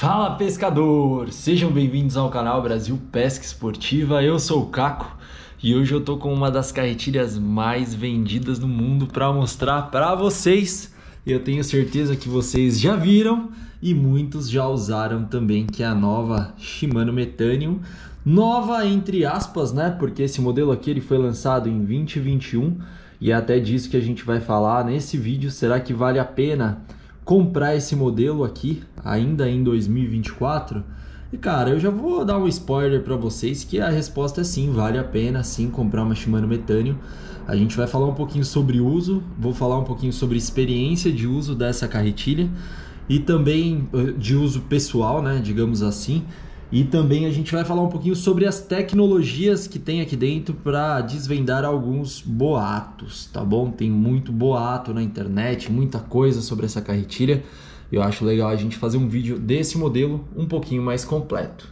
Fala pescador! Sejam bem-vindos ao canal Brasil Pesca Esportiva. Eu sou o Caco e hoje eu tô com uma das carretilhas mais vendidas no mundo para mostrar para vocês. Eu tenho certeza que vocês já viram e muitos já usaram também, que é a nova Shimano Metanium. Nova entre aspas, né? Porque esse modelo aqui ele foi lançado em 2021 e é até disso que a gente vai falar nesse vídeo. Será que vale a pena? comprar esse modelo aqui ainda em 2024? E cara, eu já vou dar um spoiler para vocês que a resposta é sim, vale a pena sim comprar uma Shimano Metânio. A gente vai falar um pouquinho sobre uso, vou falar um pouquinho sobre experiência de uso dessa carretilha e também eh, de uso pessoal, né, digamos assim. E também a gente vai falar um pouquinho sobre as tecnologias que tem aqui dentro para desvendar alguns boatos, tá bom? Tem muito boato na internet, muita coisa sobre essa carretilha. Eu acho legal a gente fazer um vídeo desse modelo um pouquinho mais completo.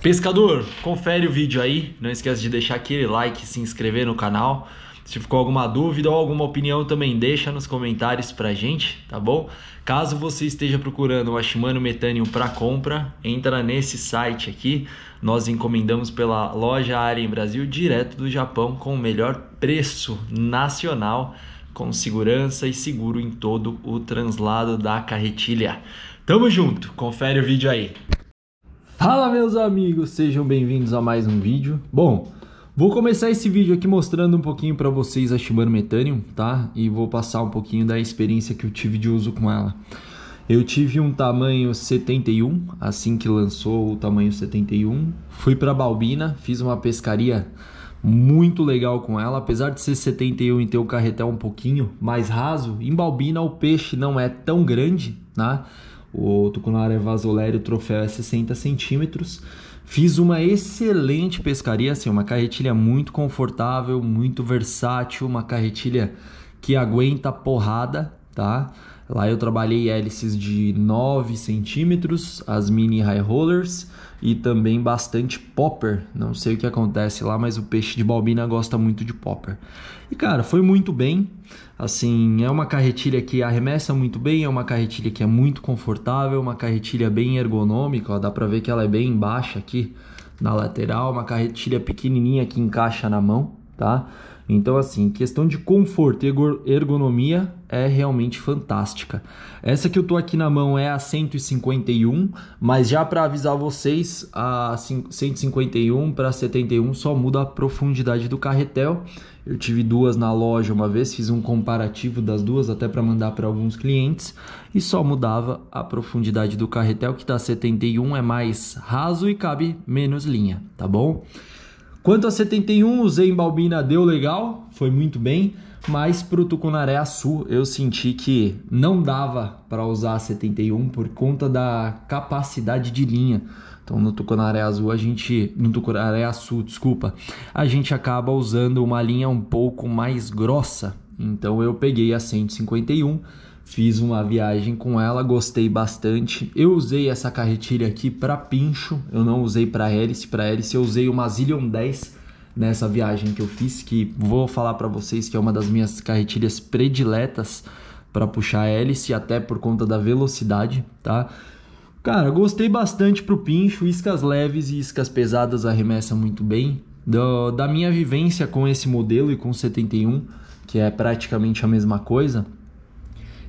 Pescador, confere o vídeo aí, não esquece de deixar aquele like, se inscrever no canal. Se ficou alguma dúvida ou alguma opinião, também deixa nos comentários pra gente, tá bom? Caso você esteja procurando uma Shimano metânio para compra, entra nesse site aqui. Nós encomendamos pela loja Arem Brasil direto do Japão com o melhor preço nacional, com segurança e seguro em todo o translado da carretilha. Tamo junto, confere o vídeo aí. Fala meus amigos, sejam bem-vindos a mais um vídeo. Bom, Vou começar esse vídeo aqui mostrando um pouquinho para vocês a Shimano Metanium, tá? E vou passar um pouquinho da experiência que eu tive de uso com ela. Eu tive um tamanho 71, assim que lançou o tamanho 71. Fui para Balbina, fiz uma pescaria muito legal com ela, apesar de ser 71 e ter o carretel um pouquinho mais raso, em Balbina o peixe não é tão grande, né? O tucunaré vasolério, o troféu é 60 centímetros Fiz uma excelente pescaria, assim, uma carretilha muito confortável, muito versátil, uma carretilha que aguenta porrada, tá? Lá eu trabalhei hélices de 9 centímetros, as mini high rollers e também bastante popper. Não sei o que acontece lá, mas o peixe de balbina gosta muito de popper. E cara, foi muito bem. Assim, é uma carretilha que arremessa muito bem, é uma carretilha que é muito confortável, uma carretilha bem ergonômica, ó, dá pra ver que ela é bem baixa aqui na lateral, uma carretilha pequenininha que encaixa na mão, tá? Então, assim, questão de conforto e ergonomia é realmente fantástica. Essa que eu tô aqui na mão é a 151, mas já para avisar vocês, a 151 para 71 só muda a profundidade do carretel. Eu tive duas na loja uma vez, fiz um comparativo das duas até para mandar para alguns clientes e só mudava a profundidade do carretel que da 71 é mais raso e cabe menos linha, tá bom? Quanto a 71, usei em Balbina deu legal, foi muito bem, mas para o Tucunaré Açu eu senti que não dava para usar a 71 por conta da capacidade de linha. Então no Tucunaré Azul a gente, no Tucunaré Azul, desculpa, a gente acaba usando uma linha um pouco mais grossa. Então eu peguei a 151 Fiz uma viagem com ela, gostei bastante. Eu usei essa carretilha aqui para pincho, eu não usei para hélice. Para hélice eu usei uma Zillion 10 nessa viagem que eu fiz, que vou falar para vocês que é uma das minhas carretilhas prediletas para puxar hélice, até por conta da velocidade, tá? Cara, gostei bastante pro pincho, iscas leves e iscas pesadas arremessa muito bem. Do, da minha vivência com esse modelo e com 71, que é praticamente a mesma coisa,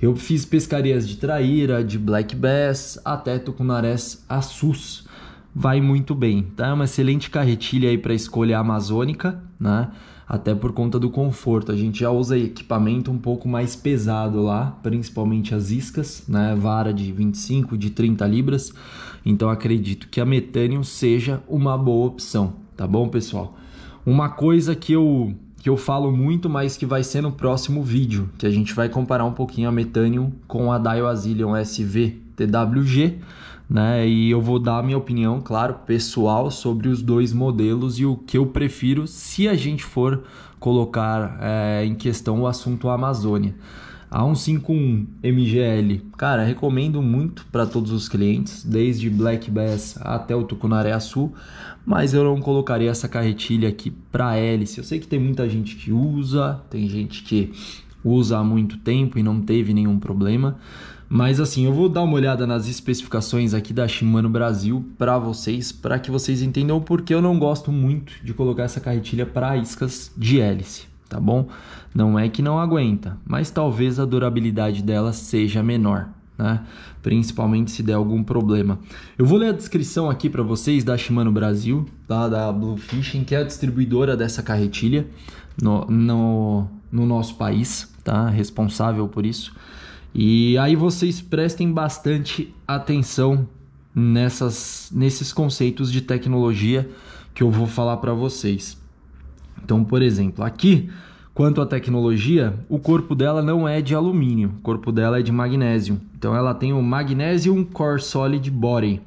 eu fiz pescarias de traíra, de black bass, até tucunarés assus. Vai muito bem, tá? É uma excelente carretilha aí para escolha amazônica, né? Até por conta do conforto. A gente já usa equipamento um pouco mais pesado lá, principalmente as iscas, né? Vara de 25, de 30 libras. Então acredito que a Metanium seja uma boa opção, tá bom, pessoal? Uma coisa que eu que eu falo muito, mas que vai ser no próximo vídeo, que a gente vai comparar um pouquinho a Metanium com a Dio SV TWG, né? E eu vou dar a minha opinião, claro, pessoal sobre os dois modelos e o que eu prefiro se a gente for colocar é, em questão o assunto Amazônia. A 151 MGL, cara, recomendo muito para todos os clientes, desde Black Bass até o Tucunaré Sul. mas eu não colocaria essa carretilha aqui para hélice. Eu sei que tem muita gente que usa, tem gente que usa há muito tempo e não teve nenhum problema, mas assim, eu vou dar uma olhada nas especificações aqui da Shimano Brasil para vocês, para que vocês entendam porque eu não gosto muito de colocar essa carretilha para iscas de hélice tá bom? Não é que não aguenta, mas talvez a durabilidade dela seja menor. Né? Principalmente se der algum problema. Eu vou ler a descrição aqui para vocês da Shimano Brasil, tá? da Blue Fishing, que é a distribuidora dessa carretilha no, no, no, nosso país, tá? responsável por isso. E aí vocês prestem bastante atenção nessas, nesses conceitos de tecnologia que eu vou falar para vocês. Então, por exemplo, aqui, quanto à tecnologia, o corpo dela não é de alumínio, o corpo dela é de magnésio. Então, ela tem o Magnesium Core Solid Body.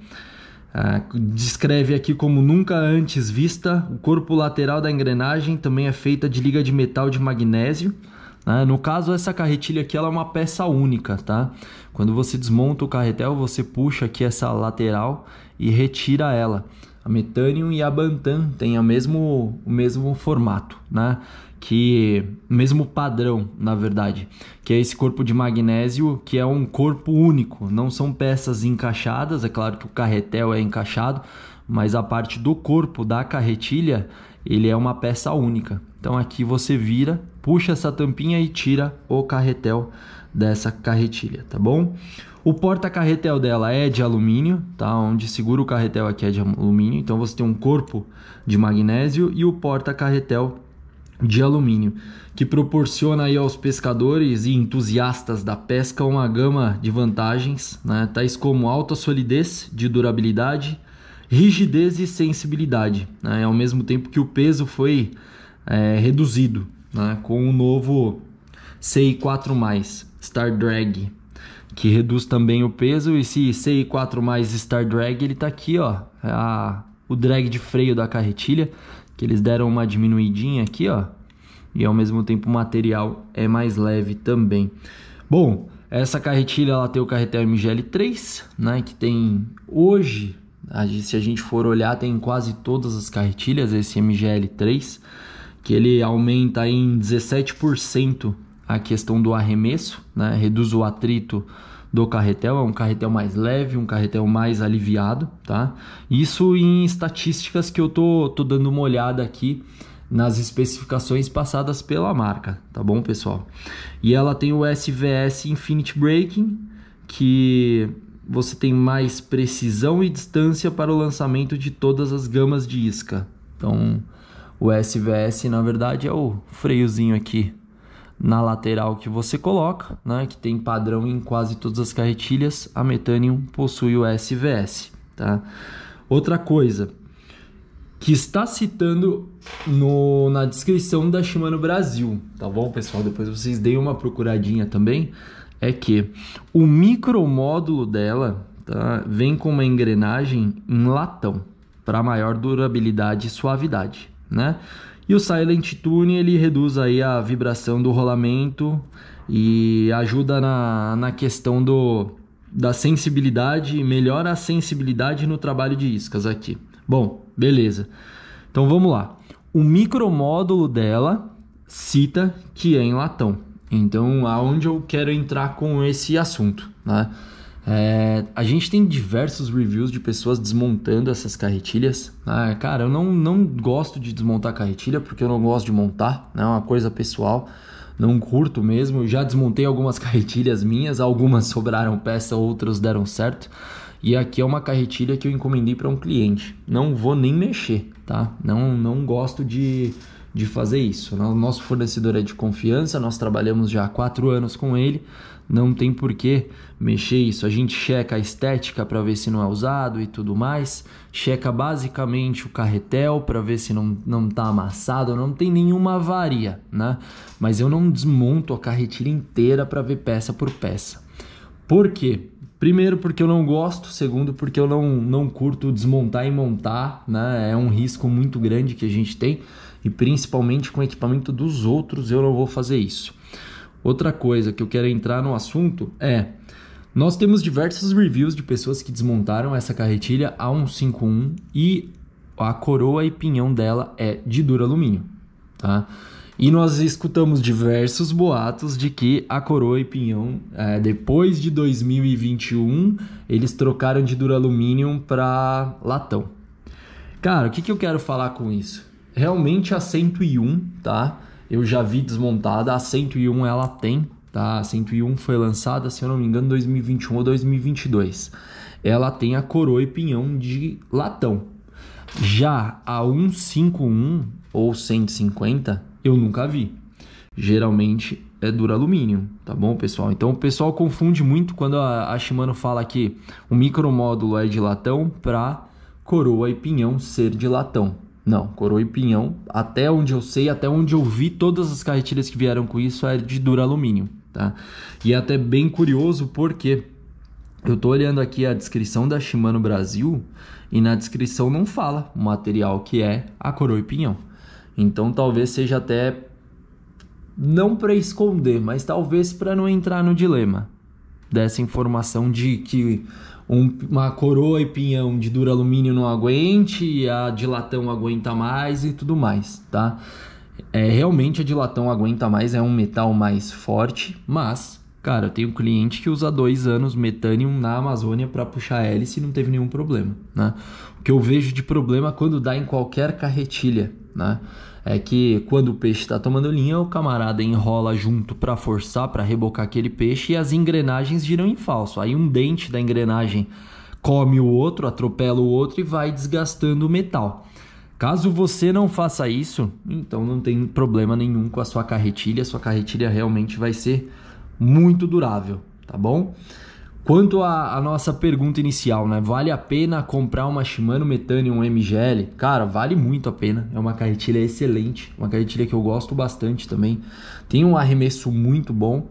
Ah, descreve aqui como nunca antes vista. O corpo lateral da engrenagem também é feita de liga de metal de magnésio. Né? No caso, essa carretilha aqui ela é uma peça única, tá? Quando você desmonta o carretel, você puxa aqui essa lateral e retira ela. A Metanium e a Bantam têm o mesmo, o mesmo formato, né? Que mesmo padrão, na verdade, que é esse corpo de magnésio, que é um corpo único, não são peças encaixadas, é claro que o carretel é encaixado, mas a parte do corpo da carretilha, ele é uma peça única. Então aqui você vira, puxa essa tampinha e tira o carretel dessa carretilha, tá bom? O porta-carretel dela é de alumínio, tá? Onde segura o carretel aqui é de alumínio, então você tem um corpo de magnésio e o porta-carretel de alumínio, que proporciona aí aos pescadores e entusiastas da pesca uma gama de vantagens, né? tais como alta solidez de durabilidade, rigidez e sensibilidade, né? ao mesmo tempo que o peso foi é, reduzido né? com o novo CI4+, Star Drag que reduz também o peso. E CI4 mais Star Drag, ele tá aqui, ó, a, o drag de freio da carretilha, que eles deram uma diminuidinha aqui, ó. E ao mesmo tempo o material é mais leve também. Bom, essa carretilha ela tem o carretel MGL3, né, que tem hoje, se a gente for olhar, tem quase todas as carretilhas esse MGL3, que ele aumenta em 17% a questão do arremesso, né, reduz o atrito do carretel, é um carretel mais leve, um carretel mais aliviado, tá? Isso em estatísticas que eu tô, tô dando uma olhada aqui nas especificações passadas pela marca, tá bom, pessoal? E ela tem o SVS Infinite Braking, que você tem mais precisão e distância para o lançamento de todas as gamas de isca. Então, o SVS, na verdade, é o freiozinho aqui na lateral que você coloca, né, que tem padrão em quase todas as carretilhas, a Metanium possui o SVS. Tá? Outra coisa que está citando no, na descrição da Shimano Brasil, tá bom, pessoal? Depois vocês deem uma procuradinha também. É que o micromódulo dela tá, vem com uma engrenagem em latão para maior durabilidade e suavidade né? E o Silent Tune ele reduz aí a vibração do rolamento e ajuda na, na questão do, da sensibilidade, melhora a sensibilidade no trabalho de iscas aqui. Bom, beleza. Então vamos lá. O micromódulo dela cita que é em latão. Então, aonde eu quero entrar com esse assunto, né? É, a gente tem diversos reviews de pessoas desmontando essas carretilhas. Ah, cara, eu não, não gosto de desmontar carretilha porque eu não gosto de montar, né? é uma coisa pessoal, não curto mesmo. Já desmontei algumas carretilhas minhas, algumas sobraram peça, outras deram certo. E aqui é uma carretilha que eu encomendei para um cliente. Não vou nem mexer, tá? Não, não gosto de, de fazer isso. Nosso fornecedor é de confiança, nós trabalhamos já há quatro anos com ele, não tem porquê mexer isso. A gente checa a estética para ver se não é usado e tudo mais, checa basicamente o carretel para ver se não, não tá amassado, não tem nenhuma avaria, né? Mas eu não desmonto a carretilha inteira para ver peça por peça. Por quê? Primeiro, porque eu não gosto. Segundo, porque eu não, não curto desmontar e montar, né? É um risco muito grande que a gente tem. E principalmente com equipamento dos outros, eu não vou fazer isso. Outra coisa que eu quero entrar no assunto é: nós temos diversos reviews de pessoas que desmontaram essa carretilha A151 e a coroa e pinhão dela é de duro alumínio, tá? E nós escutamos diversos boatos de que a coroa e pinhão, é, depois de 2021, eles trocaram de alumínio para latão. Cara, o que, que eu quero falar com isso? Realmente a 101, tá? eu já vi desmontada. A 101 ela tem, tá? A 101 foi lançada, se eu não me engano, 2021 ou 2022. Ela tem a coroa e pinhão de latão. Já a 151 ou 150, eu nunca vi. Geralmente é dura alumínio, tá bom, pessoal? Então o pessoal confunde muito quando a, a Shimano fala que o micromódulo é de latão para coroa e pinhão ser de latão. Não, coroa e pinhão, até onde eu sei, até onde eu vi todas as carretilhas que vieram com isso é de alumínio, tá? E é até bem curioso porque eu tô olhando aqui a descrição da Shimano Brasil e na descrição não fala o material que é a coroa e pinhão. Então talvez seja até não para esconder, mas talvez para não entrar no dilema dessa informação de que um, uma coroa e pinhão de duro alumínio não aguente, a de latão aguenta mais e tudo mais, tá? É, realmente a de latão aguenta mais, é um metal mais forte, mas, cara, eu tenho um cliente que usa dois anos metânium na Amazônia para puxar hélice e não teve nenhum problema, né? O que eu vejo de problema quando dá em qualquer carretilha, né? é que quando o peixe está tomando linha, o camarada enrola junto para forçar, para rebocar aquele peixe e as engrenagens giram em falso. Aí um dente da engrenagem come o outro, atropela o outro e vai desgastando o metal. Caso você não faça isso, então não tem problema nenhum com a sua carretilha, sua carretilha realmente vai ser muito durável, tá bom? Quanto à, nossa pergunta inicial, né? Vale a pena comprar uma Shimano Metanium MGL? Cara, vale muito a pena. É uma carretilha excelente, uma carretilha que eu gosto bastante também. Tem um arremesso muito bom.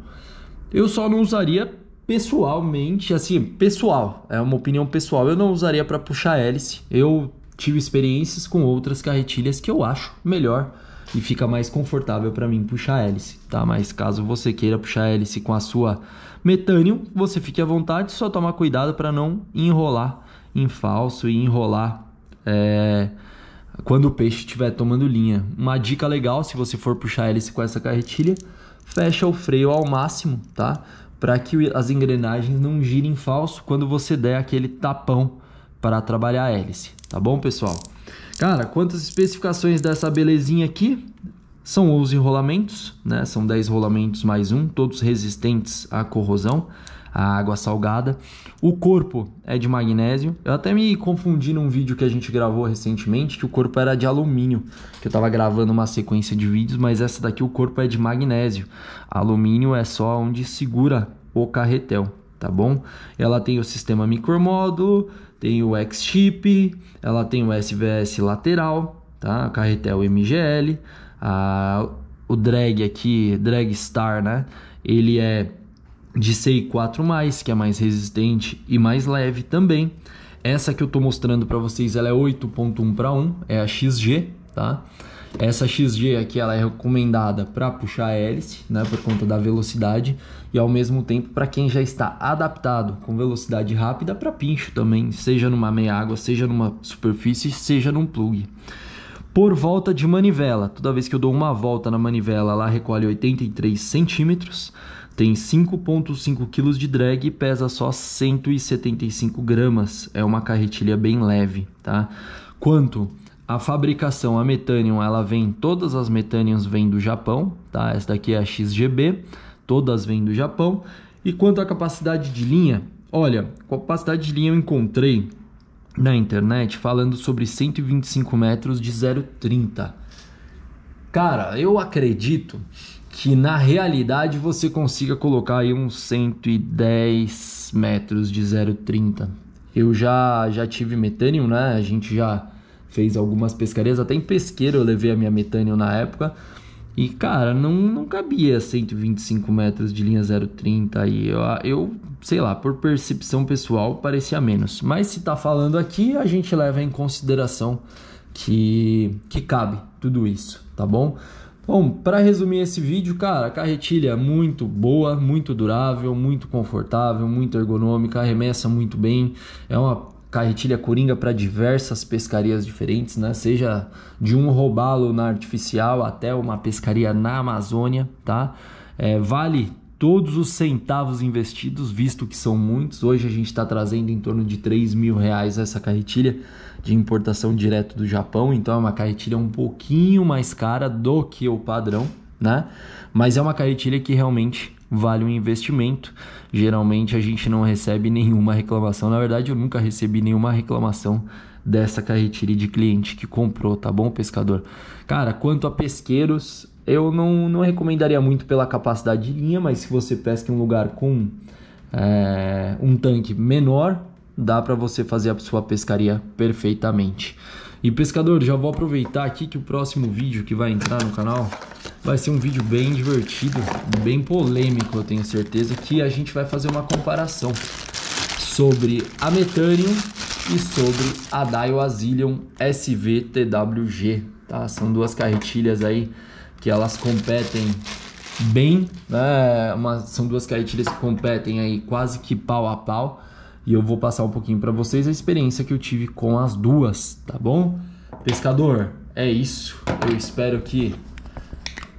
Eu só não usaria pessoalmente, assim, pessoal, é uma opinião pessoal. Eu não usaria para puxar hélice. Eu tive experiências com outras carretilhas que eu acho melhor e fica mais confortável para mim puxar a hélice, tá? Mas caso você queira puxar a hélice com a sua metânio, você fique à vontade, só tomar cuidado para não enrolar em falso e enrolar é, quando o peixe estiver tomando linha. Uma dica legal, se você for puxar a hélice com essa carretilha, fecha o freio ao máximo, tá? Para que as engrenagens não girem falso quando você der aquele tapão para trabalhar a hélice, tá bom, pessoal? Cara, quantas especificações dessa belezinha aqui? São 11 rolamentos, né? São 10 rolamentos mais um, todos resistentes à corrosão, à água salgada. O corpo é de magnésio. Eu até me confundi num vídeo que a gente gravou recentemente que o corpo era de alumínio, que eu tava gravando uma sequência de vídeos, mas essa daqui o corpo é de magnésio. Alumínio é só onde segura o carretel, tá bom? Ela tem o sistema micromódulo, tem o X-Chip, ela tem o SVS lateral, tá? Carretel MGL, a, o drag aqui, drag star, né? Ele é de CI4+, que é mais resistente e mais leve também. Essa que eu tô mostrando para vocês, ela é 8.1 para 1, é a XG, tá? Essa XG aqui ela é recomendada para puxar a hélice, né, por conta da velocidade e ao mesmo tempo para quem já está adaptado com velocidade rápida para pincho também, seja numa meia água, seja numa superfície, seja num plug. Por volta de manivela, toda vez que eu dou uma volta na manivela, ela recolhe 83 centímetros, tem 5,5 kg de drag e pesa só 175 gramas. É uma carretilha bem leve, tá? Quanto a fabricação, a Metanium, ela vem, todas as Metaniums vêm do Japão, tá? Essa daqui é a XGB, todas vêm do Japão. E quanto à capacidade de linha, olha, capacidade de linha eu encontrei na internet falando sobre 125 metros de 0,30. Cara, eu acredito que na realidade você consiga colocar aí uns 110 metros de 0,30. Eu já já tive metânio, né? A gente já fez algumas pescarias, até em pesqueiro eu levei a minha metânio na época. E, cara, não, não cabia 125 metros de linha 030 aí. Eu, eu, sei lá, por percepção pessoal, parecia menos. Mas se tá falando aqui, a gente leva em consideração que, que cabe tudo isso, tá bom? Bom, para resumir esse vídeo, cara, carretilha é muito boa, muito durável, muito confortável, muito ergonômica, arremessa muito bem, é uma carretilha coringa para diversas pescarias diferentes, né? Seja de um robalo na artificial até uma pescaria na Amazônia, tá? É, vale todos os centavos investidos, visto que são muitos. Hoje a gente está trazendo em torno de 3 mil reais essa carretilha de importação direto do Japão, então é uma carretilha um pouquinho mais cara do que o padrão, né? Mas é uma carretilha que realmente vale um investimento. Geralmente a gente não recebe nenhuma reclamação. Na verdade, eu nunca recebi nenhuma reclamação dessa carretilha de cliente que comprou, tá bom, pescador? Cara, quanto a pesqueiros, eu não, não recomendaria muito pela capacidade de linha, mas se você pesca em um lugar com é, um tanque menor, dá para você fazer a sua pescaria perfeitamente. E pescador, já vou aproveitar aqui que o próximo vídeo que vai entrar no canal Vai ser um vídeo bem divertido, bem polêmico, eu tenho certeza, que a gente vai fazer uma comparação sobre a Metanium e sobre a Dio Asilion SVTWG, tá? São duas carretilhas aí que elas competem bem, né? Uma, são duas carretilhas que competem aí quase que pau a pau, e eu vou passar um pouquinho para vocês a experiência que eu tive com as duas, tá bom? Pescador, é isso. Eu espero que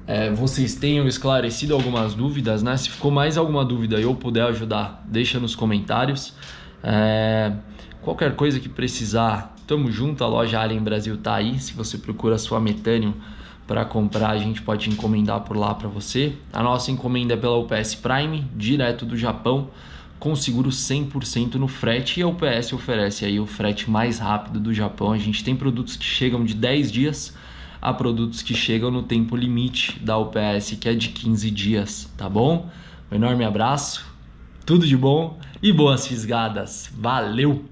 é, vocês tenham esclarecido algumas dúvidas, né? Se ficou mais alguma dúvida e eu puder ajudar, deixa nos comentários. É, qualquer coisa que precisar, tamo junto, a loja Alien Brasil tá aí. Se você procura sua Metânio para comprar, a gente pode encomendar por lá para você. A nossa encomenda é pela UPS Prime, direto do Japão, com seguro 100% no frete. E a UPS oferece aí o frete mais rápido do Japão. A gente tem produtos que chegam de 10 dias a produtos que chegam no tempo limite da UPS, que é de 15 dias, tá bom? Um enorme abraço, tudo de bom e boas fisgadas. Valeu!